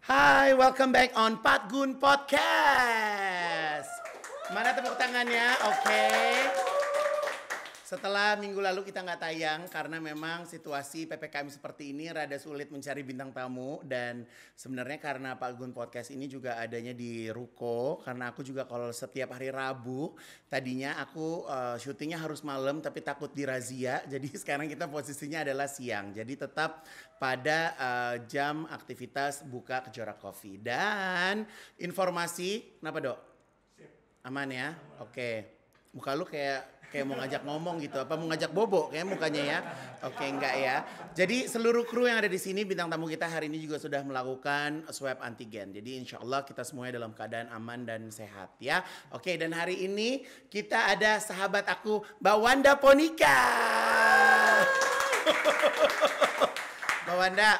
Hai, welcome back on Pat Gun Podcast. Mana tepuk tangannya? Oke. Okay. Setelah minggu lalu kita nggak tayang karena memang situasi PPKM seperti ini rada sulit mencari bintang tamu dan sebenarnya karena Pak Gun Podcast ini juga adanya di Ruko karena aku juga kalau setiap hari Rabu tadinya aku uh, syutingnya harus malam tapi takut dirazia jadi sekarang kita posisinya adalah siang jadi tetap pada uh, jam aktivitas buka kejora kopi dan informasi kenapa dok? Aman ya? Oke. Okay. Muka lu kayak kayak mau ngajak ngomong gitu apa mau ngajak bobo kayak mukanya ya oke okay, enggak ya jadi seluruh kru yang ada di sini bintang tamu kita hari ini juga sudah melakukan swab antigen jadi insya Allah kita semuanya dalam keadaan aman dan sehat ya oke okay, dan hari ini kita ada sahabat aku Mbak Wanda Ponika Mbak Wanda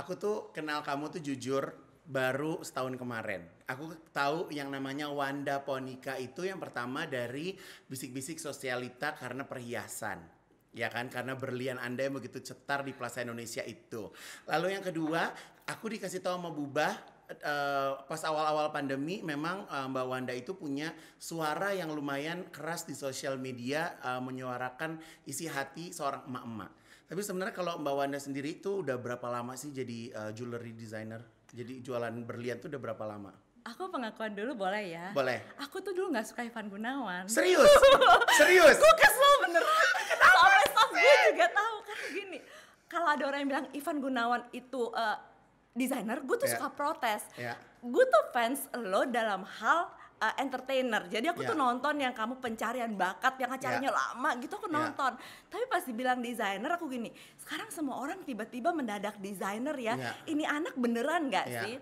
Aku tuh kenal kamu tuh jujur baru setahun kemarin Aku tahu yang namanya Wanda Ponika itu yang pertama dari bisik-bisik sosialita karena perhiasan ya kan karena berlian anda yang begitu cetar di Plaza Indonesia itu. Lalu yang kedua, aku dikasih tahu sama Bubah Uh, eh, pas awal-awal pandemi memang uh, Mbak Wanda itu punya suara yang lumayan keras di sosial media uh, menyuarakan isi hati seorang emak-emak. Tapi sebenarnya kalau Mbak Wanda sendiri itu udah berapa lama sih jadi uh, jewelry designer? Jadi jualan berlian tuh udah berapa lama? Aku pengakuan dulu boleh ya? Boleh. Aku tuh dulu nggak suka Ivan Gunawan. Serius? Serius? gue kesel beneran. Kenapa? Sampai staff gue juga tahu kan gini. Kalau ada orang yang bilang Ivan Gunawan itu uh, desainer, gue tuh yeah. suka protes. Yeah. Gue tuh fans lo dalam hal uh, entertainer. Jadi aku yeah. tuh ya. nonton yang kamu pencarian bakat yang acaranya yeah. lama gitu aku ya. nonton. Yeah. Tapi pas dibilang desainer aku gini, sekarang semua orang tiba-tiba mendadak desainer ya. Yeah. Ini anak beneran gak yeah. sih?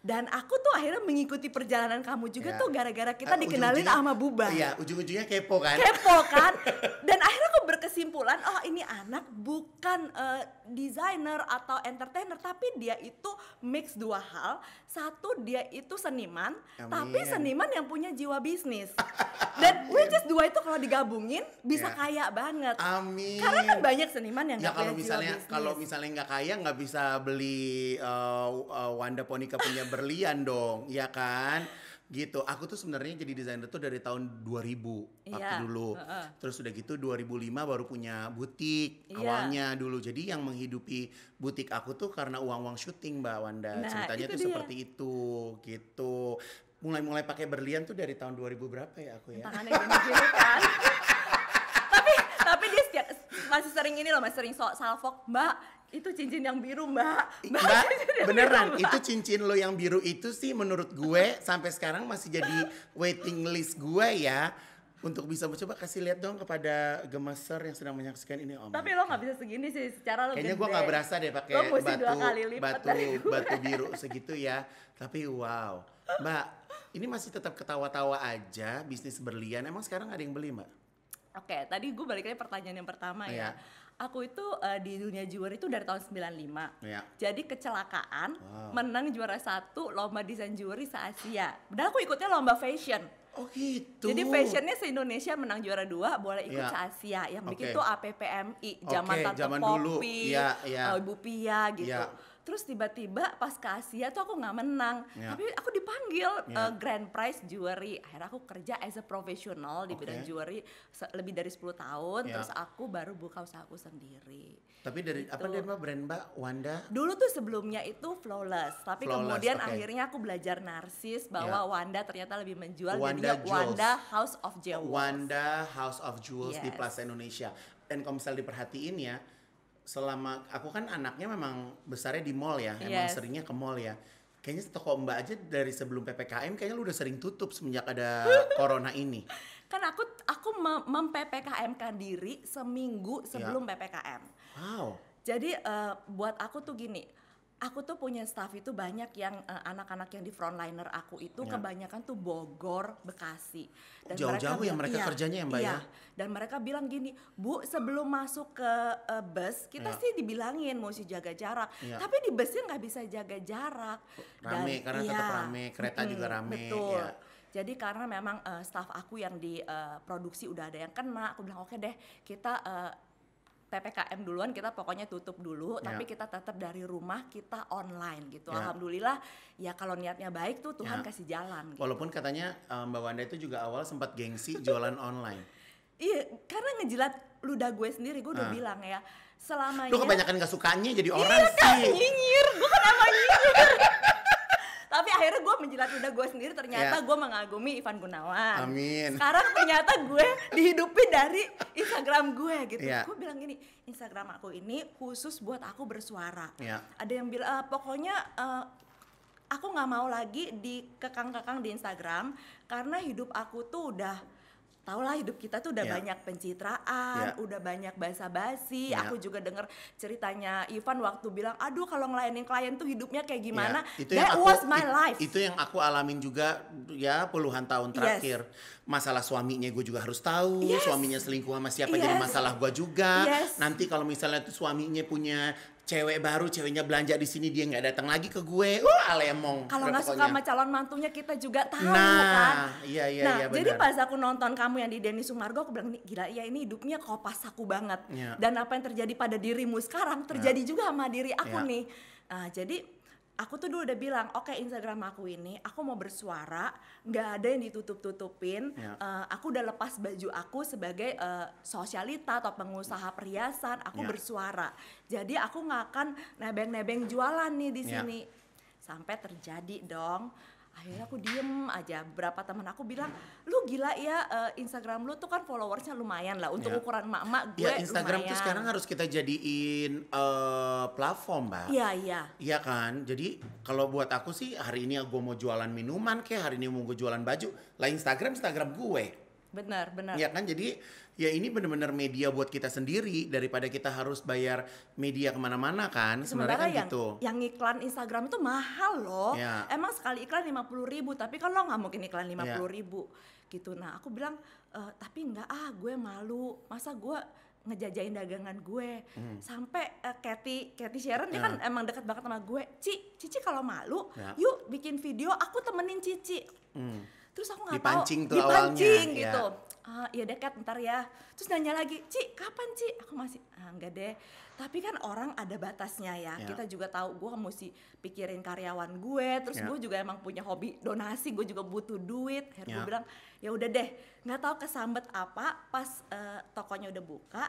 dan aku tuh akhirnya mengikuti perjalanan kamu juga ya. tuh gara-gara kita uh, dikenalin sama Buba. Iya, ujung-ujungnya kepo kan. Kepo kan. dan akhirnya berkesimpulan oh ini anak bukan uh, desainer atau entertainer tapi dia itu mix dua hal satu dia itu seniman Amin. tapi seniman yang punya jiwa bisnis dan which is dua itu kalau digabungin bisa yeah. kaya banget Amin karena kan banyak seniman yang kaya kalau misalnya kalau misalnya nggak kaya nggak bisa beli uh, uh, Wanda Ponika punya berlian dong ya kan gitu aku tuh sebenarnya jadi desainer tuh dari tahun 2000 yeah. waktu iya. dulu uh -uh. terus udah gitu 2005 baru punya butik yeah. awalnya dulu jadi yang menghidupi butik aku tuh karena uang-uang syuting mbak Wanda nah, ceritanya tuh dia. seperti itu gitu mulai-mulai pakai berlian tuh dari tahun 2000 berapa ya aku ya tangannya gini kan tapi tapi dia setiap, masih sering ini loh masih sering sok salfok mbak itu cincin yang biru mbak mbak, mbak beneran biru, mbak. itu cincin lo yang biru itu sih menurut gue sampai sekarang masih jadi waiting list gue ya untuk bisa mencoba kasih lihat dong kepada gemaser yang sedang menyaksikan ini om. Tapi lo nggak bisa segini sih secara lo Kayaknya gue nggak berasa deh pakai batu batu batu biru segitu ya. Tapi wow, mbak ini masih tetap ketawa-tawa aja bisnis berlian. Emang sekarang ada yang beli mbak? Oke, okay, tadi gue balik lagi pertanyaan yang pertama oh, ya. ya aku itu uh, di dunia juara itu dari tahun 95. Ya. Jadi kecelakaan wow. menang juara satu lomba desain jewelry se-Asia. Padahal aku ikutnya lomba fashion. Oh gitu. Jadi fashionnya se-Indonesia menang juara dua, boleh ikut ya. se-Asia. Yang okay. bikin tuh APPMI, zaman okay, Tante zaman Poppy, dulu. Ya, ya. Ibu Pia gitu. Ya terus tiba-tiba pas ke Asia tuh aku nggak menang yeah. tapi aku dipanggil yeah. Ya. uh, grand prize jewelry akhirnya aku kerja as a professional di bidang jewelry lebih dari 10 tahun yeah. terus aku baru buka usaha aku sendiri tapi dari gitu. apa dari apa brand mbak Wanda dulu tuh sebelumnya itu flawless tapi flawless, kemudian okay. akhirnya aku belajar narsis bahwa yeah. Wanda ternyata lebih menjual Wanda jadinya Jules. Wanda House of Jewels Wanda House of Jewels yes. di Plaza Indonesia dan kalau misalnya diperhatiin ya selama aku kan anaknya memang besarnya di mall ya, yes. emang seringnya ke mall ya. Kayaknya toko Mbak aja dari sebelum PPKM kayaknya lu udah sering tutup semenjak ada corona ini. Kan aku aku mem-PPKM kan diri seminggu ya. sebelum ya. PPKM. Wow. Jadi uh, buat aku tuh gini, aku tuh punya staff itu banyak yang eh, anak-anak uh, yang di frontliner aku itu ya. kebanyakan tuh Bogor, Bekasi. Dan Jauh-jauh yang ya mereka iya, kerjanya yang banyak. iya. Ya? Dan mereka bilang gini, "Bu, sebelum masuk ke uh, bus, kita ya. sih dibilangin mesti jaga jarak. Ya. Tapi di busnya nggak bisa jaga jarak." Oh, rame dan, karena iya, tetap rame, kereta hmm, juga rame betul. ya. Jadi karena memang uh, staff aku yang di uh, produksi udah ada yang kena, aku bilang oke okay deh, kita uh, PPKM duluan kita pokoknya tutup dulu yeah. tapi kita tetap dari rumah kita online gitu. Yeah. Alhamdulillah ya kalau niatnya baik tuh Tuhan yeah. kasih jalan gitu. Walaupun katanya eh, Mbak Wanda itu juga awal sempat gengsi jualan online. Iya, karena ngejilat ludah gue sendiri gue udah uh. bilang ya. Selama Lu kebanyakan gak sukanya jadi iya orang iya, sih. Iya, kan nyinyir. Gue emang nyinyir? tapi akhirnya gue menjilat udah gue sendiri ternyata yeah. gue mengagumi Ivan Gunawan amin sekarang ternyata gue dihidupi dari Instagram gue gitu yeah. gue bilang gini Instagram aku ini khusus buat aku bersuara yeah. ada yang bilang uh, eh, pokoknya uh, aku nggak mau lagi dikekang-kekang di Instagram karena hidup aku tuh udah lah hidup kita tuh udah yeah. banyak pencitraan, yeah. udah banyak basa-basi. Yeah. Aku juga denger ceritanya Ivan waktu bilang, "Aduh, kalau ngelayanin klien tuh hidupnya kayak ya, gimana?" Yeah. Itu That yang aku, was my life. Itu yang aku alamin juga ya puluhan tahun terakhir. Yes. Masalah suaminya gue juga harus tahu, yes. suaminya selingkuh sama siapa yes. jadi masalah gue juga. Yes. Nanti kalau misalnya tuh suaminya punya cewek baru ceweknya belanja di sini dia nggak datang lagi ke gue wah alemong kalau nggak suka sama calon mantunya kita juga tahu nah, kan iya iya nah iya, benar. jadi pas aku nonton kamu yang di Denny Sumargo aku bilang gila ya ini hidupnya kopas aku banget ya. dan apa yang terjadi pada dirimu sekarang terjadi ya. juga sama diri aku ya. nih nah, jadi aku tuh dulu udah bilang oke okay, Instagram aku ini aku mau bersuara nggak ada yang ditutup tutupin yeah. Ya. uh, aku udah lepas baju aku sebagai uh, sosialita atau pengusaha perhiasan aku yeah. bersuara jadi aku nggak akan nebeng nebeng jualan nih di yeah. sini sampai terjadi dong akhirnya aku diem aja berapa teman aku bilang lu gila ya uh, Instagram lu tuh kan followersnya lumayan lah untuk ya. ukuran emak-emak ya, gue ya, Instagram lumayan. tuh sekarang harus kita jadiin uh, platform mbak iya iya iya kan jadi kalau buat aku sih hari ini gue mau jualan minuman kayak hari ini mau gue jualan baju lah Instagram Instagram gue benar benar iya kan jadi ya ini benar-benar media buat kita sendiri daripada kita harus bayar media kemana-mana kan. Sementara kan yang, gitu. yang iklan Instagram itu mahal loh. Ya. Emang sekali iklan lima puluh ribu, tapi kan lo nggak mungkin iklan ya. lima puluh ya. ribu gitu. Nah aku bilang e, tapi nggak ah gue malu, masa gue ngejajain dagangan gue hmm. sampai uh, eh, Kathy Sharon Sharon dia kan ya. emang dekat banget sama gue Ci Cici kalau malu yeah. yuk bikin video aku temenin Cici hmm. terus aku nggak tahu dipancing awalnya. gitu yeah ah ya dekat ntar ya terus nanya lagi Ci kapan Ci aku masih ah enggak deh tapi kan orang ada batasnya ya yeah. kita juga tahu gue mesti pikirin karyawan gue terus yeah. gue juga emang punya hobi donasi gue juga butuh duit akhirnya yeah. gue bilang ya udah deh nggak tahu kesambet apa pas uh, tokonya udah buka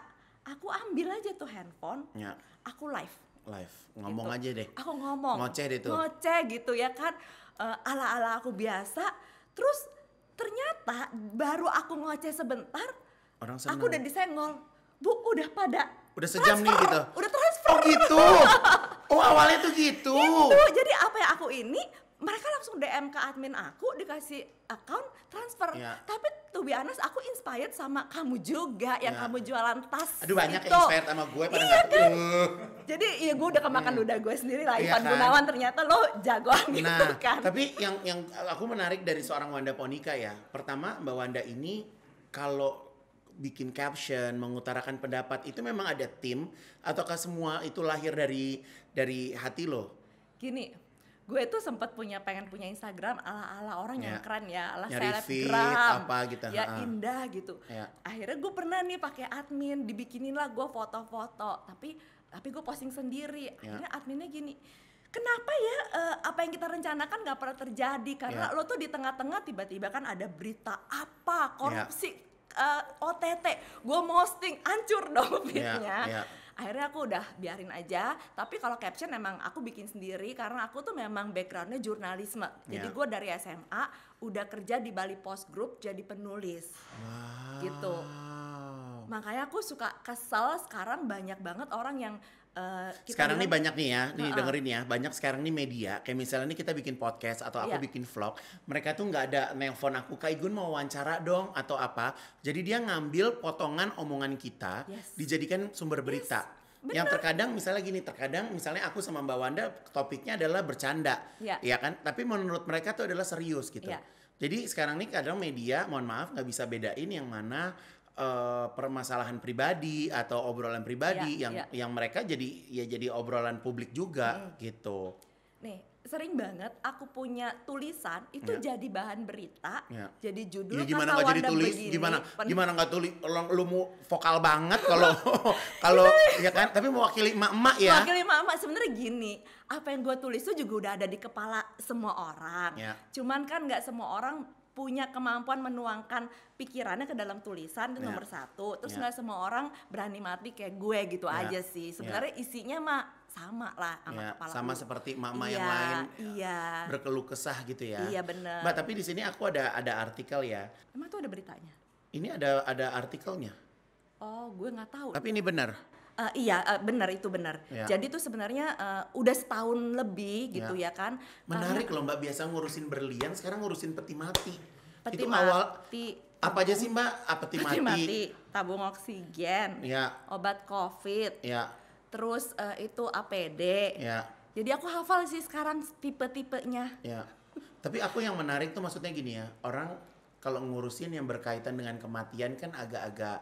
aku ambil aja tuh handphone yeah. aku live live gitu. ngomong gitu. aja deh aku ngomong ngoceh deh tuh ngoceh gitu ya kan uh, eh, ala ala aku biasa terus ternyata baru aku ngoceh sebentar orang senang. aku udah disenggol bu udah pada udah sejam transfer. nih gitu udah transfer oh gitu oh awalnya tuh gitu itu jadi apa ya aku ini mereka langsung DM ke admin aku dikasih account transfer yeah. tapi tuh be honest aku inspired sama kamu juga yang yeah. kamu jualan tas aduh banyak itu. yang inspired sama gue pada iya kan jadi ya gue udah kemakan hmm. udah gue sendiri lah iya Ivan yeah, kan? Gunawan ternyata lo jagoan nah, gitu kan tapi yang yang aku menarik dari seorang Wanda Ponika ya pertama Mbak Wanda ini kalau bikin caption, mengutarakan pendapat itu memang ada tim ataukah semua itu lahir dari dari hati lo? Gini, gue tuh sempat punya pengen punya Instagram ala-ala orang yeah. yang ya. keren ya, ala selebgram apa gitu. Ya ha. indah gitu. Yeah. Akhirnya gue pernah nih pakai admin, dibikinin lah gue foto-foto, tapi tapi gue posting sendiri. Ya. Akhirnya yeah. adminnya gini, kenapa ya uh, apa yang kita rencanakan nggak pernah terjadi karena yeah. lo tuh di tengah-tengah tiba-tiba kan ada berita apa korupsi yeah. Ya. uh, OTT gue posting hancur dong feednya yeah, yeah akhirnya aku udah biarin aja tapi kalau caption emang aku bikin sendiri karena aku tuh memang backgroundnya jurnalisme jadi iya. gue dari SMA udah kerja di Bali Post Group jadi penulis gitu. wow. gitu makanya aku suka kesel sekarang banyak banget orang yang Eh, sekarang bilang, nih banyak nih ya, nih uh -uh. dengerin ya, banyak sekarang nih media, kayak misalnya nih kita bikin podcast atau aku yeah. bikin vlog, mereka tuh nggak ada nelpon aku, kayak Igun mau wawancara dong atau apa, jadi dia ngambil potongan omongan kita, yes. dijadikan sumber berita. Bener. Yang terkadang misalnya gini, terkadang misalnya aku sama Mbak Wanda topiknya adalah bercanda, ya, ya kan? Tapi menurut mereka tuh adalah serius gitu. Yeah. Jadi sekarang nih kadang media, mohon maaf nggak bisa bedain yang mana Eh, permasalahan pribadi atau obrolan pribadi ya, yang ya. yang mereka jadi ya jadi obrolan publik juga hmm. gitu. Nih, sering banget aku punya tulisan itu ya. jadi bahan berita, ya. jadi judul ya, gimana nggak jadi tulis, begini, gimana pen... gimana nggak tulis, lu, lu mau vokal banget kalau kalau ya kan, tapi mewakili emak-emak ya. Mewakili emak-emak sebenarnya gini, apa yang gue tulis itu juga udah ada di kepala semua orang, ya. cuman kan nggak semua orang punya kemampuan menuangkan pikirannya ke dalam tulisan itu yeah. nomor satu. Terus ya. nggak yeah. semua orang berani mati kayak gue gitu yeah. aja sih. Ya. Sebenarnya yeah. isinya mah sama lah sama yeah. kepala sama seperti mama yeah. yang iya, lain ya, iya. berkeluh kesah gitu ya iya benar mbak tapi di sini aku ada ada artikel ya emang tuh ada beritanya ini ada ada artikelnya oh gue nggak tahu tapi ini benar Uh, eh, iya uh, eh, benar itu benar. Ya. Jadi tuh sebenarnya uh, udah setahun lebih gitu ya, ya kan. Menarik Karena, loh mbak biasa ngurusin berlian sekarang ngurusin peti mati. Peti itu mati. awal apa aja sih mbak? Apa ah, peti, mati? mati, tabung oksigen, ya. obat covid, ya. terus uh, itu APD. Ya. Jadi aku hafal sih sekarang tipe-tipenya. Ya. Tapi aku yang menarik tuh maksudnya gini ya, orang kalau ngurusin yang berkaitan dengan kematian kan agak-agak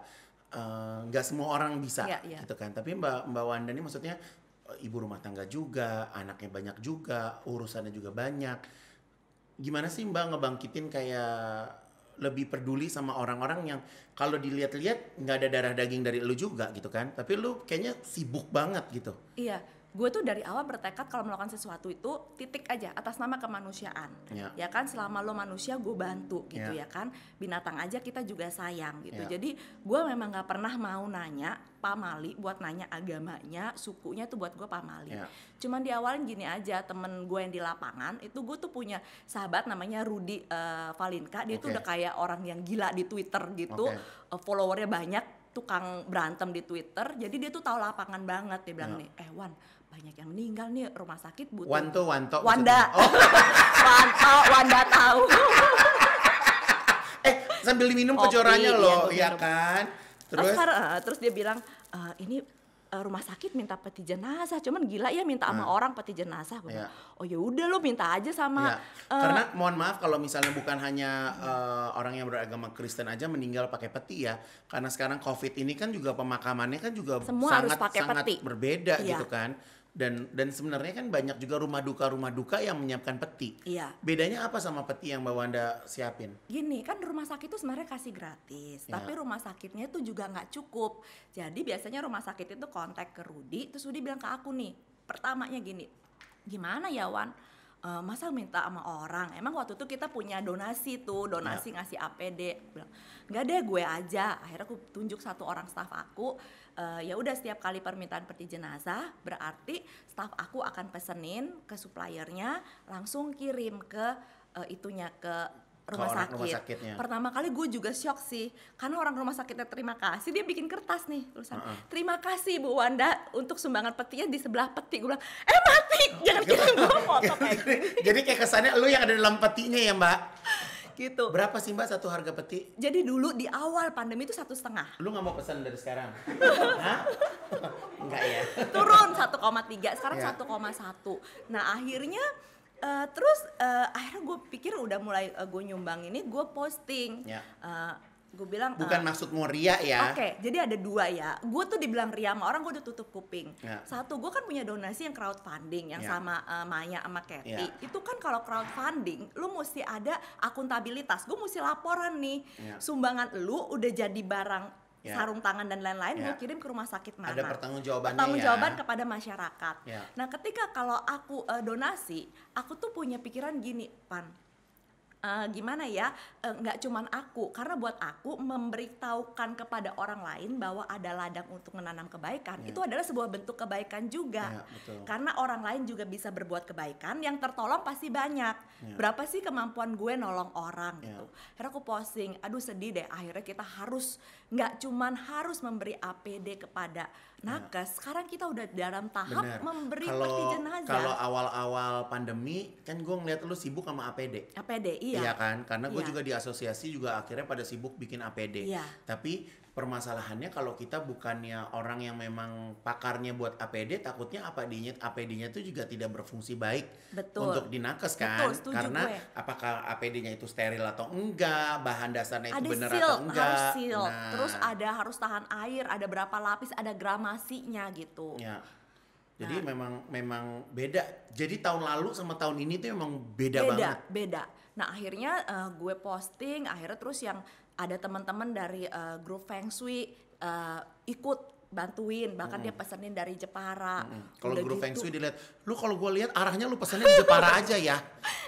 eh, nggak uh, semua orang bisa ya, ya. gitu kan. Tapi mbak mbak Wanda ini maksudnya eh, ibu rumah tangga juga, anaknya banyak juga, urusannya juga banyak gimana sih Mbak ngebangkitin kayak lebih peduli sama orang-orang yang kalau dilihat-lihat nggak ada darah daging dari lu juga gitu kan tapi lu kayaknya sibuk banget gitu iya gue tuh dari awal bertekad kalau melakukan sesuatu itu titik aja atas nama kemanusiaan yeah. ya kan selama lo manusia gue bantu gitu yeah. ya kan binatang aja kita juga sayang gitu yeah. jadi gue memang gak pernah mau nanya pamali buat nanya agamanya sukunya tuh buat gue pamali yeah. cuman di awalin gini aja temen gue yang di lapangan itu gue tuh punya sahabat namanya Rudi uh, Valinka dia okay. tuh udah kayak orang yang gila di Twitter gitu okay. uh, eh, followernya banyak tukang berantem di Twitter jadi dia tuh tahu lapangan banget dia bilang yeah. nih eh Wan banyak yang meninggal nih rumah sakit butuh Wanto Wanto Wanda oh. Wanto Wanda tahu eh sambil diminum kejorannya iya, loh iya, kan eh, terus Oscar, uh, eh, terus dia bilang uh, ini uh, rumah sakit minta peti jenazah cuman gila ya minta sama hmm. orang peti jenazah iya. oh ya udah lo minta aja sama ya. uh, karena mohon maaf kalau misalnya bukan hanya uh, orang yang beragama Kristen aja meninggal pakai peti ya karena sekarang covid ini kan juga pemakamannya kan juga Semua sangat harus pakai sangat peti. berbeda ya. gitu kan dan dan sebenarnya kan banyak juga rumah duka rumah duka yang menyiapkan peti. Iya. Bedanya apa sama peti yang bawa anda siapin? Gini kan rumah sakit itu sebenarnya kasih gratis, ya. tapi rumah sakitnya itu juga nggak cukup. Jadi biasanya rumah sakit itu kontak ke Rudi, terus Rudi bilang ke aku nih, pertamanya gini, gimana ya Wan? E, masa minta sama orang emang waktu itu kita punya donasi tuh iya. donasi ya. ngasih APD bilang nggak deh gue aja akhirnya aku tunjuk satu orang staff aku uh, ya udah setiap kali permintaan peti jenazah berarti staff aku akan pesenin ke suppliernya langsung kirim ke uh, itunya ke rumah sakit. Rumah sakitnya. Pertama kali gue juga shock sih, karena orang rumah sakitnya terima kasih, dia bikin kertas nih tulisan. Uh -uh. Terima kasih Bu Wanda untuk sumbangan petinya di sebelah peti. Gue bilang, eh mati, jangan kirim gue foto Jadi kayak kesannya lu yang ada dalam petinya ya Mbak gitu berapa sih mbak satu harga peti jadi dulu di awal pandemi itu satu setengah lu nggak mau pesan dari sekarang Hah? enggak ya turun 1,3 sekarang iya. satu koma satu nah akhirnya Uh, terus uh, akhirnya gue pikir udah mulai uh, eh, gue nyumbang ini gue posting yeah. Iya gue bilang bukan uh, maksud mau ria ya oke okay, jadi ada dua ya gue tuh dibilang ria sama orang gue udah tutup kuping ya. satu gue kan punya donasi yang crowdfunding yang ya. sama uh, Maya sama Kathy ya. itu kan kalau crowdfunding lu mesti ada akuntabilitas gue mesti laporan nih ya. sumbangan lu udah jadi barang yeah. sarung tangan dan lain-lain yeah. gue kirim ke rumah sakit mana. Ada pertanggung pertanggung Pertanggungjawaban ya. kepada masyarakat. Yeah. Nah, ketika kalau aku uh, donasi, aku tuh punya pikiran gini, Pan uh, gimana ya eh, nggak uh, cuman aku karena buat aku memberitahukan kepada orang lain bahwa ada ladang untuk menanam kebaikan yeah. itu adalah sebuah bentuk kebaikan juga yeah, betul. karena orang lain juga bisa berbuat kebaikan yang tertolong pasti banyak yeah. berapa sih kemampuan gue nolong orang yeah. gitu akhirnya aku posting aduh sedih deh akhirnya kita harus nggak cuman harus memberi APD kepada ya. nakes yeah. sekarang kita udah dalam tahap Bener. memberi kalo, jenazah kalau awal-awal pandemi kan gue ngeliat lu sibuk sama APD APD iya, iya kan karena gue iya. juga di asosiasi juga akhirnya pada sibuk bikin APD iya. tapi permasalahannya kalau kita bukannya orang yang memang pakarnya buat APD takutnya apa dinyet APD-nya itu juga tidak berfungsi baik Betul. untuk dinakes kan Betul, karena gue. apakah APD-nya itu steril atau enggak bahan dasarnya itu ada benar seal, atau enggak harus seal. Nah. terus ada harus tahan air ada berapa lapis ada gramasinya gitu ya. Jadi nah. memang memang beda. Jadi tahun lalu sama tahun ini tuh memang beda, beda banget. Beda, beda. Nah akhirnya uh, gue posting, akhirnya terus yang ada teman-teman dari uh, grup Feng Shui uh, ikut bantuin bahkan hmm. dia pesenin dari Jepara. Hmm. Kalau grup gitu. Feng Shui dilihat, lu kalau gue lihat arahnya lu pesenin Jepara aja ya. ya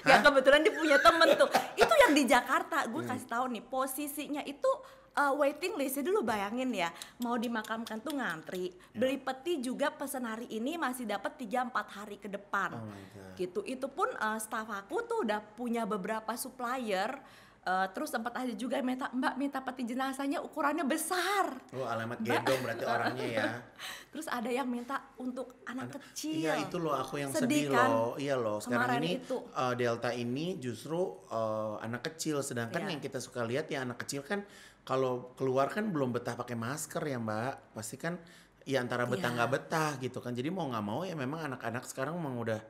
Hah? Ya kebetulan dia punya temen tuh. itu yang di Jakarta, gue hmm. kasih tahu nih posisinya itu uh, waiting listnya dulu bayangin ya mau dimakamkan tuh ngantri yeah. beli peti juga pesan hari ini masih dapat 3-4 hari ke depan oh gitu itu pun uh, staff aku tuh udah punya beberapa supplier Uh, terus sempat aja juga minta mbak minta peti jenazahnya ukurannya besar. Oh alamat mbak. gendong berarti orangnya ya. terus ada yang minta untuk anak An kecil. Iya itu loh aku yang sedih, sedih kan? loh. Iya loh. Sekarang Kemarin ini itu. Uh, Delta ini justru uh, anak kecil, sedangkan yeah. yang kita suka lihat ya anak kecil kan kalau keluar kan belum betah pakai masker ya mbak pasti kan ya antara betah iya. nggak yeah. betah gitu kan jadi mau nggak mau ya memang anak-anak sekarang memang udah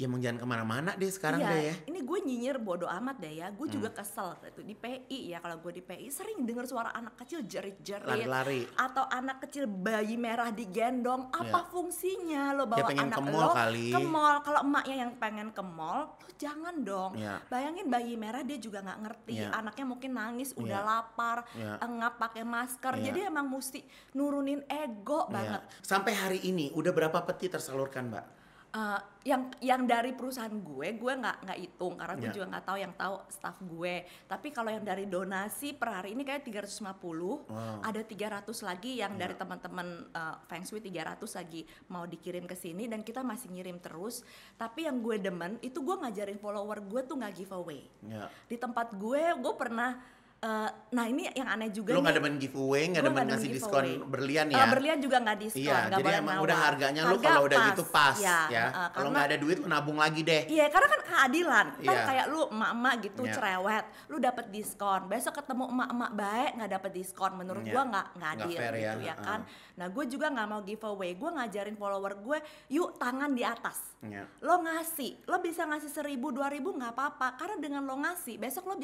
ya emang jangan kemana-mana deh sekarang iya, deh ya. Ini gue nyinyir bodo amat deh ya. Gue hmm. juga kesel itu di PI ya. Kalau gue di PI sering dengar suara anak kecil jerit-jerit. lari Atau anak kecil bayi merah digendong. Apa yeah. fungsinya lo bawa anak ke mall lo kali. ke mall? Kalau emaknya yang pengen ke mall, lo jangan dong. Yeah. Bayangin bayi merah dia juga nggak ngerti. Yeah. Anaknya mungkin nangis, yeah. udah iya. lapar, yeah. enggak pakai masker. Yeah. Jadi emang mesti nurunin ego yeah. banget. Sampai hari ini udah berapa peti tersalurkan mbak? uh, yang yang dari perusahaan gue gue nggak nggak hitung karena gue yeah. juga nggak tahu yang tahu staff gue tapi kalau yang dari donasi per hari ini kayak 350 wow. ada 300 lagi yang yeah. dari ya. teman-teman uh, Feng Shui 300 lagi mau dikirim ke sini dan kita masih ngirim terus tapi yang gue demen itu gue ngajarin follower gue tuh nggak giveaway yeah. di tempat gue gue pernah Uh, nah ini yang aneh juga lu nggak demen giveaway nggak demen ngasih giveaway. diskon berlian oh, ya uh, berlian juga nggak diskon iya, gak jadi boleh emang nawar. udah harganya Harga lu kalau udah gitu pas iya. ya, ya. Uh, kalau nggak ada duit lu nabung lagi deh iya karena kan keadilan kan yeah. kayak lu emak-emak gitu yeah. cerewet lu dapet diskon besok ketemu emak-emak baik nggak dapet diskon menurut yeah. gua nggak nggak adil fair, ya, gitu ya, ya uh. kan nah gue juga nggak mau giveaway gue ngajarin follower gue yuk tangan di atas yeah. lo ngasih lo bisa ngasih seribu dua ribu nggak apa-apa karena dengan lo ngasih besok lo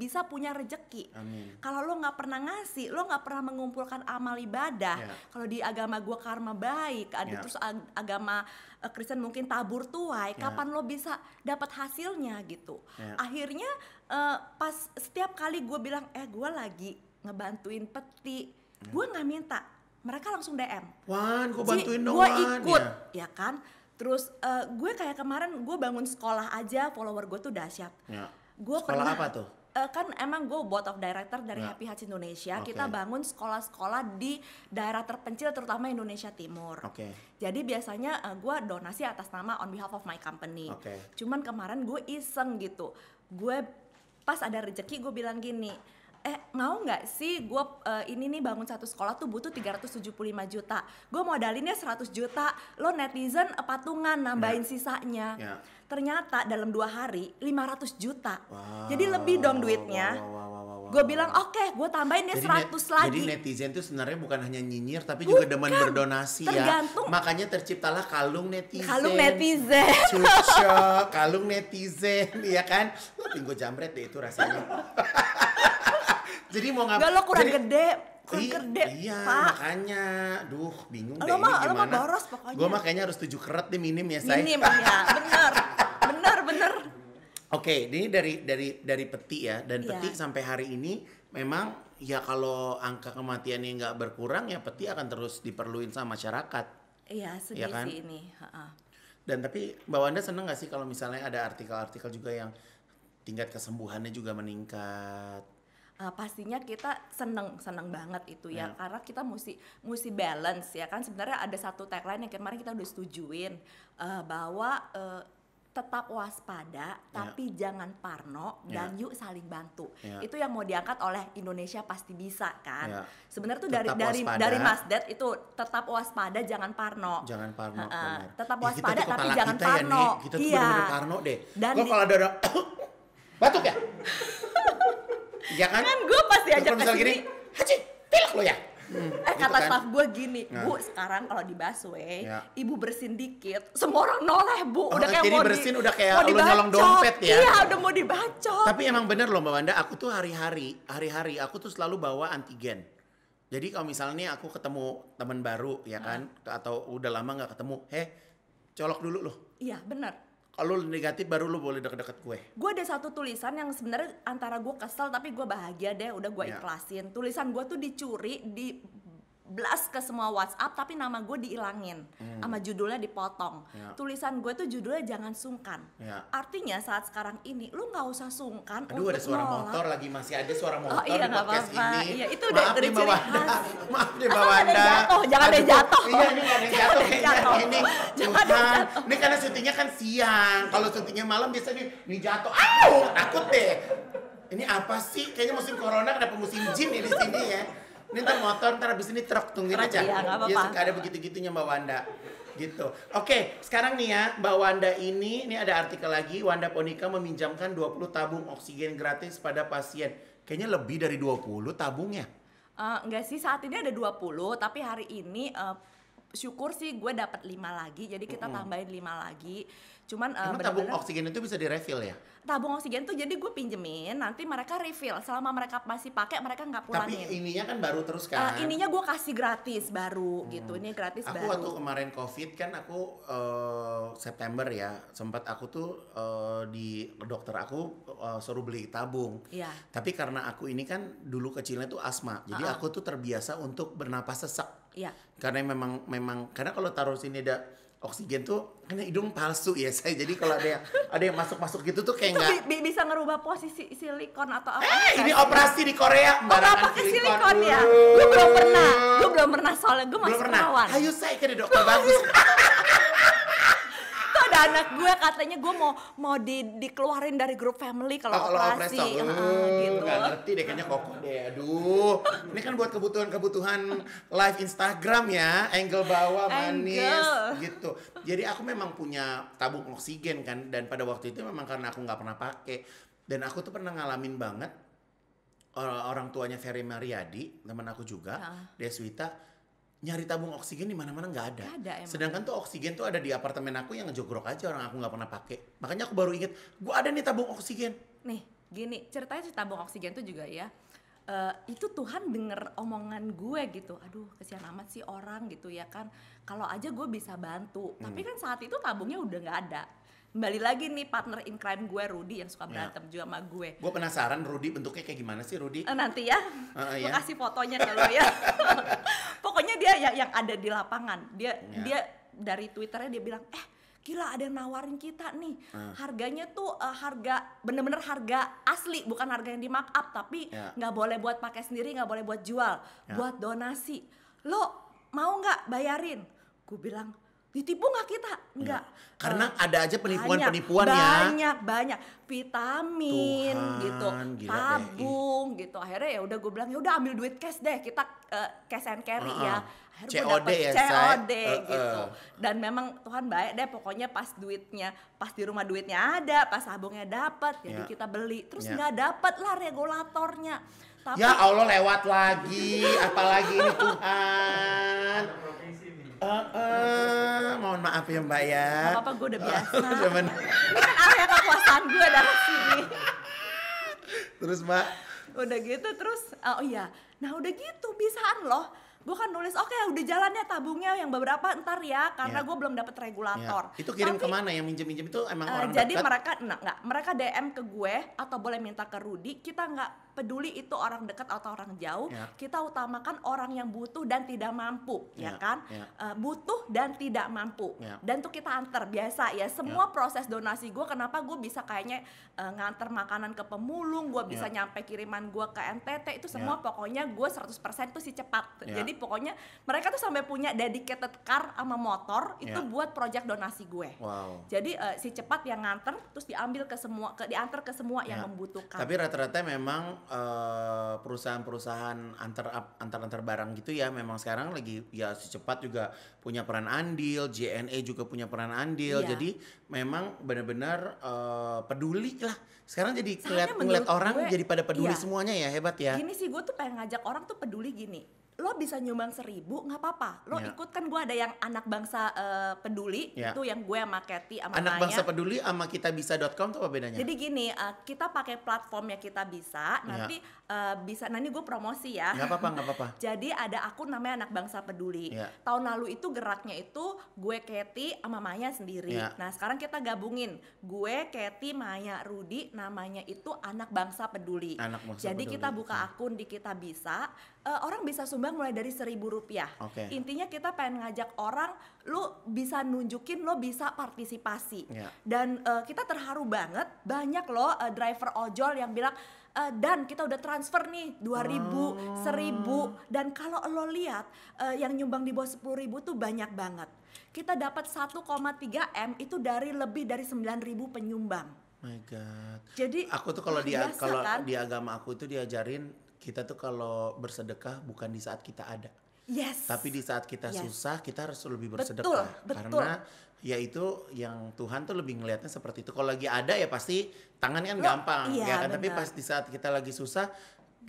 bisa punya rejeki Amin. Kalau lo nggak pernah ngasih, lo nggak pernah mengumpulkan amal ibadah. Yeah. Kalau di agama gue karma baik, ada ya. yeah. terus agama eh, Kristen mungkin tabur tuai. Yeah. Kapan lo bisa dapat hasilnya gitu? Yeah. Akhirnya uh, pas setiap kali gue bilang, eh gue lagi ngebantuin peti, yeah. gue nggak minta. Mereka langsung DM. Wan, gue bantuin dong. Gue ya. ikut, yeah. ya kan? Terus uh, eh, gue kayak kemarin gue bangun sekolah aja follower gue tuh dahsyat. Yeah. Gue sekolah pernah, apa tuh? uh, kan emang gue board of director dari nah. Happy Hearts Indonesia. Okay. Kita bangun sekolah-sekolah di daerah terpencil terutama Indonesia Timur. Okay. Jadi biasanya uh, gue donasi atas nama on behalf of my company. Okay. Cuman kemarin gue iseng gitu. Gue pas ada rezeki gue bilang gini eh mau nggak sih gue uh, ini nih bangun satu sekolah tuh butuh 375 juta gue modalinnya 100 juta lo netizen eh, patungan nambahin yeah. sisanya yeah. ternyata dalam dua hari 500 juta wow. jadi lebih dong duitnya wow, wow, wow, wow gue bilang oke okay, gue tambahin dia jadi 100 net, lagi jadi netizen tuh sebenarnya bukan hanya nyinyir tapi bukan. juga demen berdonasi ya. Tergantung. ya makanya terciptalah kalung netizen kalung netizen cucok kalung netizen iya kan lo pinggul jamret deh itu rasanya jadi mau ngapain? Gak lo kurang jadi, gede, kurang iya, gede, iya, Pak. makanya, duh bingung lo deh ma, ini gimana. Lo mah boros pokoknya. Gue kayaknya harus tujuh keret deh minim ya, saya. Minim ya, bener, bener, bener. Oke, okay, ini dari dari dari peti ya dan yeah. peti sampai hari ini memang ya kalau angka kematian kematiannya nggak berkurang ya peti akan terus diperluin sama masyarakat. Iya, iya sedih ya kan? sih ini. Ha -ha. Dan tapi Mbak Wanda seneng nggak sih kalau misalnya ada artikel-artikel juga yang tingkat kesembuhannya juga meningkat? uh, pastinya kita seneng seneng banget itu ya yeah. karena kita mesti mesti balance ya kan sebenarnya ada satu tagline yang kemarin kita udah setujuin uh, bahwa uh, tetap waspada iya. tapi yeah. jangan parno iya. dan yeah. yuk saling bantu. Yeah. Itu yang mau diangkat oleh Indonesia pasti bisa kan. Yeah. Sebenarnya tuh dari tetap dari dari Mas Ded itu tetap waspada jangan parno. Jangan parno. Uh, tetap waspada tapi jangan kita ya, parno. Ya, nih. kita tuh iya. bener -bener parno deh. Dan kalau ada batuk ya? ya kan? kan gue pasti ajak ke sini. Haji, pilek lo ya. Hmm, eh gitu kata kan? staff gue gini, nah. bu sekarang kalau di busway, ya. ibu bersin dikit, semua orang noleh bu, oh, udah oh, kayak jadi mau bersin di, udah kayak mau dibacot, nyolong dompet ya? Iya udah mau dibacot. Tapi emang bener loh mbak Wanda, aku tuh hari-hari, hari-hari aku tuh selalu bawa antigen. Jadi kalau misalnya aku ketemu teman baru ya ah. kan, nah. atau udah lama gak ketemu, heh colok dulu loh. Iya bener kalau lu negatif baru lu boleh deket-deket gue. Gue ada satu tulisan yang sebenarnya antara gue kesel tapi gue bahagia deh udah gue yeah. ikhlasin. Tulisan gue tuh dicuri di blast ke semua WhatsApp tapi nama gue diilangin hmm. sama judulnya dipotong ya. tulisan gue tuh judulnya jangan sungkan ya. artinya saat sekarang ini lu nggak usah sungkan aduh ada suara nolak. motor lagi masih ada suara oh, motor oh, iya, di podcast apa ini iya, itu maaf udah nih mbak maaf nih mbak Anda. jatuh jangan ada jatuh iya ini ada yang jatuh kayaknya ini jatuh. ini karena syutingnya kan siang kalau syutingnya malam biasanya nih jatuh aduh takut deh ini apa sih kayaknya musim corona kenapa musim jin ini ya di sini ya ini ntar motor, ntar habis ini truk, tungguin aja. Iya, gak apa-apa. Ya, suka ada begitu-gitunya Mbak Wanda. Gitu. Oke, sekarang nih ya, Mbak Wanda ini, ini ada artikel lagi, Wanda Ponika meminjamkan 20 tabung oksigen gratis pada pasien. Kayaknya lebih dari 20 tabungnya. Uh, eh, enggak sih, saat ini ada 20, tapi hari ini uh, syukur sih gue dapat lima lagi jadi kita tambahin lima lagi Cuman -bener, eh, tabung oksigen itu bisa direfill ya? Tabung oksigen tuh jadi gue pinjemin, nanti mereka refill. Selama mereka masih pakai, mereka nggak pulangin. Tapi ininya kan baru terus eh, kan? Uh, ininya gue kasih gratis baru gitu. hmm. gitu. Ini gratis aku baru. Aku waktu kemarin covid kan aku uh, September ya, sempat aku tuh uh, di dokter aku uh, suruh beli tabung. Iya. Tapi karena aku ini kan dulu kecilnya tuh asma, jadi uh -uh. aku tuh terbiasa untuk bernapas sesak. Iya. Karena memang memang karena kalau taruh sini ada oksigen tuh karena hidung palsu ya saya jadi kalau ada yang ada yang masuk masuk gitu tuh kayak nggak bi, bisa ngerubah posisi silikon atau apa eh ini operasi di Korea mbak apa ke silikon, silikon ya gue belum pernah gue belum pernah soalnya gue masih belum perawan ayo saya ke dokter bagus anak gue katanya gue mau mau di, dikeluarin dari grup family kalau oh, operasi. operasi, uh, gitu. Gak ngerti deh kayaknya kokoh deh. Aduh. Ini kan buat kebutuhan-kebutuhan live Instagram ya, angle bawah manis angle. gitu. Jadi aku memang punya tabung oksigen kan dan pada waktu itu memang karena aku nggak pernah pakai dan aku tuh pernah ngalamin banget orang tuanya Ferry Mariadi, teman aku juga, ya. Deswita nyari tabung oksigen di mana-mana nggak ada. Gak ada emang. Sedangkan tuh oksigen tuh ada di apartemen aku yang ngejogrok aja orang aku nggak pernah pakai. Makanya aku baru inget, gua ada nih tabung oksigen. Nih, gini ceritanya si tabung oksigen tuh juga ya. Uh, itu Tuhan denger omongan gue gitu, aduh kesian amat sih orang gitu ya kan. Kalau aja gue bisa bantu, hmm. tapi kan saat itu tabungnya udah nggak ada kembali lagi nih partner in crime gue Rudi yang suka ya. berantem ya. juga sama gue. Gue penasaran Rudi bentuknya kayak gimana sih Rudi? Uh, nanti ya, uh, gue ya. kasih fotonya ke lo ya. pokoknya dia yang yang ada di lapangan dia yeah. dia dari twitternya dia bilang eh gila ada yang nawarin kita nih hmm. harganya tuh uh, harga bener-bener harga asli bukan harga yang di mark up tapi iya. nggak yeah. boleh buat pakai sendiri nggak boleh buat jual yeah. buat donasi lo mau nggak bayarin gue bilang Ditipu nggak kita? Nggak. Karena uh, ada aja penipuan-penipuan ya. Banyak, banyak. Vitamin Tuhan, gitu, tabung deh. gitu. Akhirnya ya udah gue bilang ya udah ambil duit cash deh. Kita uh, cash and carry uh -uh. ya. Akhirnya COD dapet ya, COD saya, uh, gitu. Dan memang Tuhan baik deh pokoknya pas duitnya, pas di rumah duitnya ada, pas sabungnya dapat, jadi ya yeah. kita beli. Terus ya. nggak yeah. dapat lah regulatornya. Tapi, ya Allah lewat lagi, apalagi ini Tuhan. ya Mbak ya. Gak apa-apa gue udah biasa. Cuman... Ini kan area kekuasaan gue dari sini. terus Mbak? Udah gitu terus, eh, oh iya. Nah udah gitu bisaan loh. Gue kan nulis, oke okay, udah jalannya tabungnya yang beberapa ntar ya, karena yeah. gue belum dapet regulator. Yeah. Itu kirim Tapi, kemana yang minjem-minjem itu emang uh, orang Jadi dekat? mereka, enggak, enggak, mereka DM ke gue atau boleh minta ke Rudi, kita nggak peduli itu orang dekat atau orang jauh yeah. kita utamakan orang yang butuh dan tidak mampu yeah. ya kan yeah. Ya. uh, butuh dan tidak mampu yeah. dan tuh kita antar biasa ya semua yeah. proses donasi gue kenapa gue bisa kayaknya uh, eh, nganter makanan ke pemulung gue bisa yeah. nyampe kiriman gue ke NTT itu ya. semua yeah. pokoknya gue 100% tuh si cepat yeah. jadi pokoknya mereka tuh sampai punya dedicated car sama motor itu ya. buat project donasi gue wow. jadi uh, si cepat yang nganter terus diambil ke semua ke diantar ke semua yeah. yang membutuhkan tapi rata-rata memang Eh, perusahaan-perusahaan antar antar antar barang gitu ya memang sekarang lagi ya secepat juga punya peran andil, JNE juga punya peran andil. Yeah. Jadi memang benar-benar uh, eh, peduli lah. Sekarang jadi ngeliat, ngeliat orang gue, jadi pada peduli iya. semuanya ya hebat ya. Gini sih gue tuh pengen ngajak orang tuh peduli gini lo bisa nyumbang seribu nggak apa-apa lo yeah. ikut kan gue ada yang anak bangsa uh, peduli yeah. itu yang gue sama Kathy sama anak bangsa peduli sama kita bisa.com tuh apa bedanya jadi gini uh, kita pakai platformnya kita bisa ya. nanti yeah. uh, bisa nanti gue promosi ya nggak apa-apa nggak apa-apa jadi ada akun namanya anak bangsa peduli yeah. tahun lalu itu geraknya itu gue Kathy sama Maya sendiri yeah. nah sekarang kita gabungin gue Kathy Maya Rudi namanya itu anak bangsa peduli anak bangsa jadi peduli. kita buka hmm. akun di kita bisa uh, orang bisa sumbang mulai dari seribu rupiah. Okay. Intinya kita pengen ngajak orang, lu bisa nunjukin lo bisa partisipasi. Yeah. Dan uh, kita terharu banget, banyak lo uh, driver ojol yang bilang, Uh, dan kita udah transfer nih dua ribu oh. seribu. dan kalau lo lihat uh, yang nyumbang di bawah sepuluh ribu tuh banyak banget. Kita dapat 1,3 M itu dari lebih dari sembilan ribu penyumbang. My God. Jadi aku tuh kalau di kalau kan? di agama aku tuh diajarin kita tuh kalau bersedekah bukan di saat kita ada. Yes. Tapi di saat kita yes. susah, kita harus lebih bersedekah. Betul, betul. Karena yaitu yang Tuhan tuh lebih ngelihatnya seperti itu. Kalau lagi ada ya pasti tangan kan nah, gampang iya, ya kan, tapi pas di saat kita lagi susah,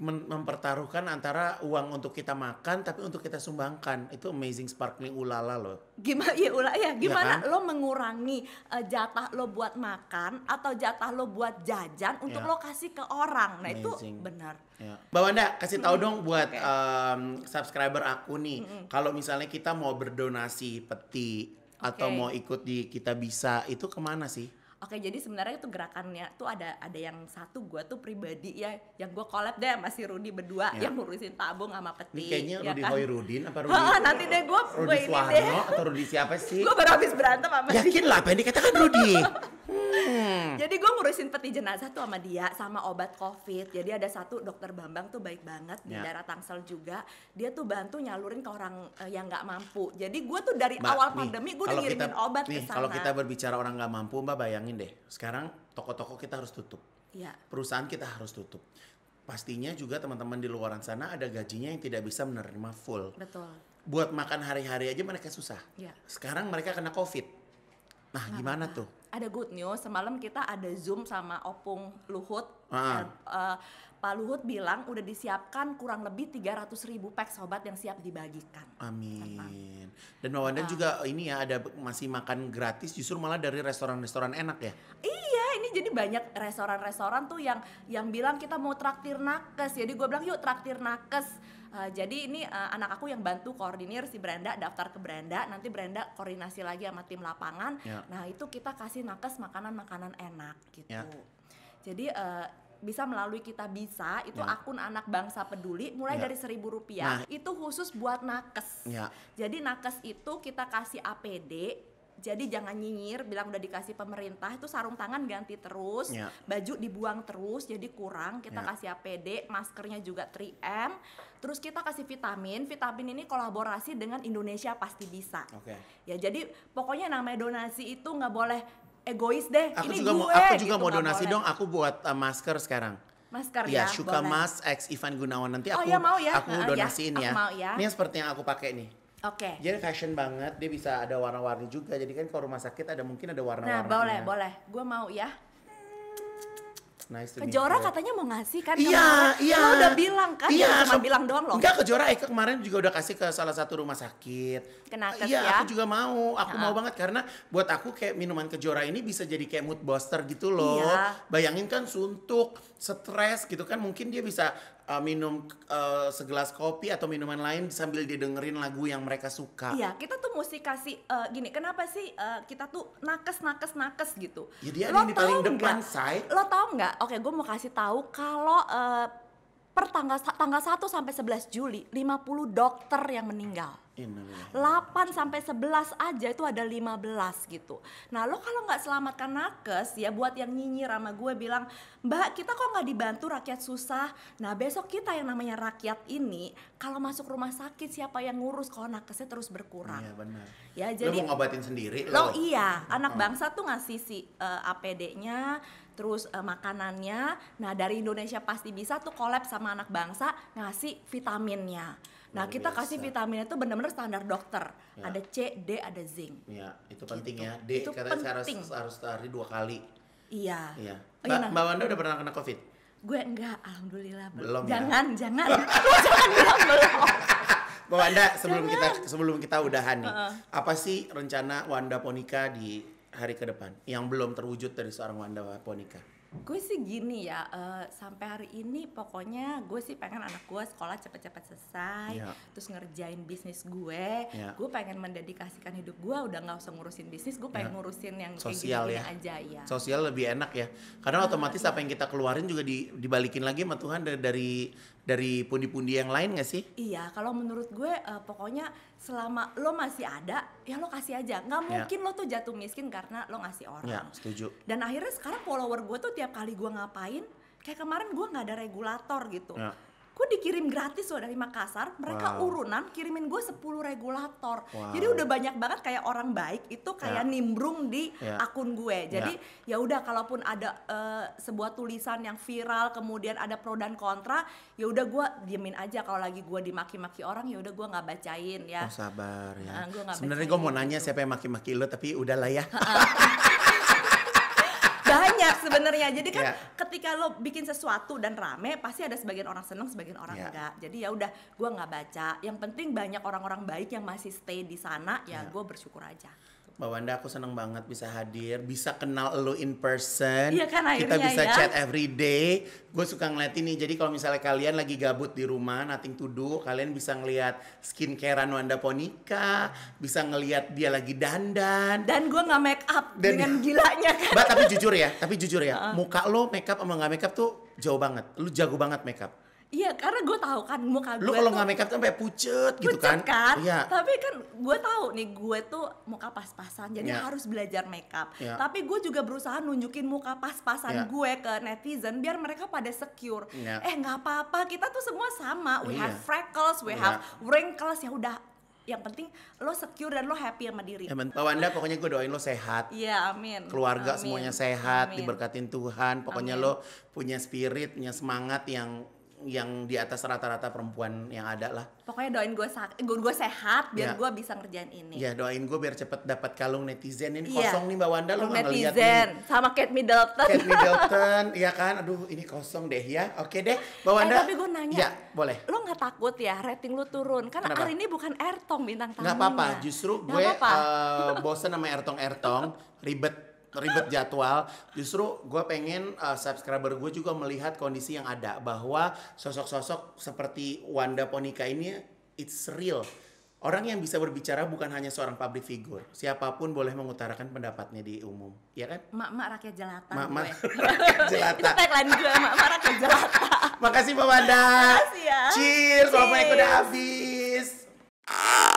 mempertaruhkan antara uang untuk kita makan tapi untuk kita sumbangkan itu amazing sparkling ulala loh iya, iya. Iya gimana ya ulah ya gimana ya kan? lo mengurangi uh, jatah lo buat makan atau jatah lo buat jajan untuk ya. lo kasih ke orang nah amazing. itu benar ya. bawa kasih tahu hmm. dong buat okay. um, subscriber aku nih hmm. kalau misalnya kita mau berdonasi peti okay. atau mau ikut di kita bisa itu kemana sih Oke, jadi sebenarnya itu gerakannya tuh ada ada yang satu gue tuh pribadi ya yang gue collab deh masih Rudi berdua ya. yang ngurusin tabung sama peti. Ini kayaknya ya Rudi kan? Hoirudin apa Rudi? Oh, nanti deh gue gue ini deh. atau Rudi siapa sih? gue baru habis berantem sama Yakin lah apa yang dikatakan Rudi. hmm. Jadi ngurusin peti jenazah tuh sama dia sama obat covid jadi ada satu dokter bambang tuh baik banget yeah. di ya. daerah tangsel juga dia tuh bantu nyalurin ke orang uh, yang nggak mampu jadi gue tuh dari mbak, awal nih, pandemi gue udah ngirimin kita, obat nih, kalau kita berbicara orang nggak mampu mbak bayangin deh sekarang toko-toko kita harus tutup yeah. perusahaan kita harus tutup pastinya juga teman-teman di luaran sana ada gajinya yang tidak bisa menerima full betul buat makan hari-hari aja mereka susah yeah. sekarang mereka kena covid Nah, nah gimana nah, tuh? Nah. Ada good news. Semalam kita ada zoom sama opung Luhut. Ah. Uh, Pak Luhut bilang udah disiapkan kurang lebih 300 ribu pack sobat yang siap dibagikan. Amin. Dan Wanda ah. juga ini ya ada masih makan gratis justru malah dari restoran-restoran enak ya? Iya, ini jadi banyak restoran-restoran tuh yang yang bilang kita mau traktir nakes. Jadi gue bilang yuk traktir nakes uh, jadi ini uh, anak aku yang bantu koordinir si Brenda daftar ke Brenda nanti Brenda koordinasi lagi sama tim lapangan yeah. nah itu kita kasih nakes makanan-makanan enak gitu yeah. jadi uh, bisa melalui kita bisa itu yeah. akun anak bangsa peduli mulai yeah. dari seribu rupiah nah. itu khusus buat nakes yeah. jadi nakes itu kita kasih APD jadi jangan nyinyir bilang udah dikasih pemerintah itu sarung tangan ganti terus, yeah. baju dibuang terus jadi kurang. Kita yeah. kasih APD, maskernya juga 3M. Terus kita kasih vitamin. Vitamin ini kolaborasi dengan Indonesia pasti bisa. Oke. Okay. Ya jadi pokoknya namanya donasi itu nggak boleh egois deh. Aku ini juga gue, mau aku juga gitu, mau donasi boleh. dong. Aku buat uh, masker sekarang masker ya, ya suka Mas X Ivan Gunawan nanti oh aku oh, ya, mau ya. aku ya. donasiin ya, ya. Aku mau ya. Ini yang seperti yang aku pakai nih. Oke. Okay. Jadi fashion banget, dia bisa ada warna-warni juga. Jadi kan kalau rumah sakit ada mungkin ada warna-warni. Nah, boleh, boleh. Gua mau ya nice to Kejora katanya mau ngasih kan? Iya, iya. Lo udah bilang kan? Iya. Cuma bilang doang loh. Enggak, Kejora Eka kemarin juga udah kasih ke salah satu rumah sakit. Kenapa? iya, ya? aku juga mau. Aku nah. mau banget karena buat aku kayak minuman Kejora ini bisa jadi kayak mood booster gitu loh. Iya. Bayangin kan suntuk, stres gitu kan mungkin dia bisa uh, minum uh, segelas kopi atau minuman lain sambil dia dengerin lagu yang mereka suka. Iya, kita tuh mesti kasih uh, gini, kenapa sih uh, kita tuh nakes nakes nakes gitu. Ya ini paling depan, Lo tau nggak oke okay, gue mau kasih tahu kalau uh, per tanggal tanggal 1 sampai 11 Juli 50 dokter yang meninggal. 8 sampai 11 aja itu ada 15 gitu. Nah, lo kalau nggak selamatkan nakes ya buat yang nyinyir sama gue bilang, "Mbak, kita kok nggak dibantu rakyat susah?" Nah, besok kita yang namanya rakyat ini kalau masuk rumah sakit siapa yang ngurus kalau nakesnya terus berkurang. Iya, benar. Ya, jadi lo mau ngobatin sendiri lo. Lo iya, anak oh. bangsa tuh ngasih si uh, eh, APD-nya, terus uh, makanannya. Nah, dari Indonesia pasti bisa tuh collab sama anak bangsa ngasih vitaminnya. Nah, kita biasa. kasih vitaminnya itu benar-benar standar dokter. Ya. Ada C, D, ada zinc. Iya, itu penting gitu. ya. D itu karena harus harus hari dua kali. Iya. Iya. oh, iya, nah. Mbak Wanda udah pernah kena Covid? Gue enggak, alhamdulillah. Belum. Jangan, ya. jangan. jangan bilang belum. Mbak Wanda, sebelum jangan. kita sebelum kita udahan nih, uh -uh. apa sih rencana Wanda Ponika di hari ke depan yang belum terwujud dari seorang Wanda Waponika? Gue sih gini ya, uh, sampai hari ini pokoknya gue sih pengen anak gue sekolah cepet-cepet selesai, yeah. terus ngerjain bisnis gue. Yeah. Gue pengen mendedikasikan hidup gue, udah gak usah ngurusin bisnis, gue pengen yeah. ngurusin yang sosial ya. aja ya. Sosial lebih enak ya, karena uh, otomatis yeah. apa yang kita keluarin juga di, dibalikin lagi sama Tuhan dari dari pundi-pundi yang lain gak sih? Iya, kalau menurut gue uh, pokoknya selama lo masih ada ya lo kasih aja nggak ya. mungkin yeah. lo tuh jatuh miskin karena lo ngasih orang yeah, setuju dan akhirnya sekarang follower gue tuh tiap kali gue ngapain kayak kemarin gue nggak ada regulator gitu yeah gue dikirim gratis loh dari Makassar mereka wow. urunan kirimin gue 10 regulator wow. jadi udah banyak banget kayak orang baik itu kayak yeah. nimbrung di yeah. akun gue jadi yeah. ya udah kalaupun ada uh, sebuah tulisan yang viral kemudian ada pro dan kontra ya udah gue diemin aja kalau lagi gue dimaki-maki orang ya udah gue nggak bacain ya oh, sabar ya nah, sebenarnya gue mau nanya gitu. siapa yang maki-maki lo tapi udahlah ya banyak sebenarnya jadi kan yeah. ketika lo bikin sesuatu dan rame pasti ada sebagian orang seneng sebagian orang yeah. enggak jadi ya udah gue nggak baca yang penting banyak orang-orang baik yang masih stay di sana ya yeah. gue bersyukur aja Mbak Wanda aku senang banget bisa hadir, bisa kenal lo in person. Iya kan akhirnya Kita bisa ya. chat every day. Gue suka ngeliat ini. jadi kalau misalnya kalian lagi gabut di rumah, nothing to do, kalian bisa ngeliat skincarean Wanda Ponika, bisa ngeliat dia lagi dandan. Dan gue gak make up Dan, dengan gilanya kan. Mbak tapi jujur ya, tapi jujur ya, uh -uh. muka lo make up sama gak make up tuh jauh banget. Lu jago banget make up Iya, karena gue tahu kan muka gue. Lu kalau nggak make up sampai kan pucet, gitu kan? Pucet kan? Iya. Tapi kan gue tahu nih gue tuh muka pas-pasan, jadi yeah. harus belajar makeup. Yeah. Tapi gue juga berusaha nunjukin muka pas-pasan yeah. gue ke netizen biar mereka pada secure. Yeah. Eh nggak apa-apa, kita tuh semua sama. We yeah. have freckles, we yeah. have wrinkles. Ya udah, yang penting lo secure dan lo happy sama diri. Ya, Pak Wanda pokoknya gue doain lo sehat. Iya, amin. Keluarga amin. semuanya sehat, amin. diberkatin Tuhan. Pokoknya amin. lo punya spirit, punya semangat yang yang di atas rata-rata perempuan yang ada lah. Pokoknya doain gue eh, gue gue sehat biar yeah. gue bisa ngerjain ini. Ya doain gue biar cepet dapat kalung netizen ini yeah. kosong nih mbak Wanda lo nggak ngeliat netizen sama Kate Middleton. Kate Middleton, iya kan? Aduh ini kosong deh ya. Oke deh, mbak eh, Wanda. Eh, tapi gue nanya. Ya boleh. Lo nggak takut ya rating lo turun? Kan Kenapa? hari ini bukan Ertong bintang tamunya. Gak apa-apa, justru gue apa -apa. Uh, bosen sama Ertong Ertong ribet ribet jadwal. Justru gue pengen uh, subscriber gue juga melihat kondisi yang ada bahwa sosok-sosok seperti Wanda Ponika ini it's real. Orang yang bisa berbicara bukan hanya seorang public figure. Siapapun boleh mengutarakan pendapatnya di umum, ya kan? Mak-mak rakyat jelata. Mak-mak rakyat jelata. Itu tagline gue, mak-mak rakyat jelata. Makasih Mbak Wanda. Makasih ya. Cheers, Cheers. ikut udah habis.